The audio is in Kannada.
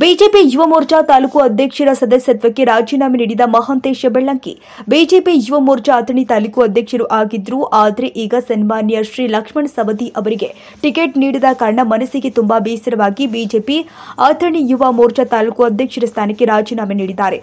ಬಿಜೆಪಿ ಯುವ ಮೋರ್ಚಾ ತಾಲೂಕು ಅಧ್ಯಕ್ಷರ ಸದಸ್ಯತ್ವಕ್ಕೆ ರಾಜೀನಾಮೆ ನೀಡಿದ ಮಹಾಂತೇಶ ಬೆಳ್ಳಂಕಿ ಬಿಜೆಪಿ ಯುವ ಮೋರ್ಚಾ ಅಥಣಿ ತಾಲೂಕು ಅಧ್ಯಕ್ಷರು ಆಗಿದ್ರು ಆದರೆ ಈಗ ಸನ್ಮಾನ್ಯ ಶ್ರೀ ಲಕ್ಷ್ಮಣ್ ಸವದಿ ಅವರಿಗೆ ಟಿಕೆಟ್ ನೀಡಿದ ಕಾರಣ ಮನಸ್ಸಿಗೆ ತುಂಬಾ ಬೇಸರವಾಗಿ ಬಿಜೆಪಿ ಅಥಣಿ ಯುವ ಮೋರ್ಚಾ ತಾಲೂಕು ಅಧ್ಯಕ್ಷರ ಸ್ಥಾನಕ್ಕೆ ರಾಜೀನಾಮೆ ನೀಡಿದ್ದಾರೆ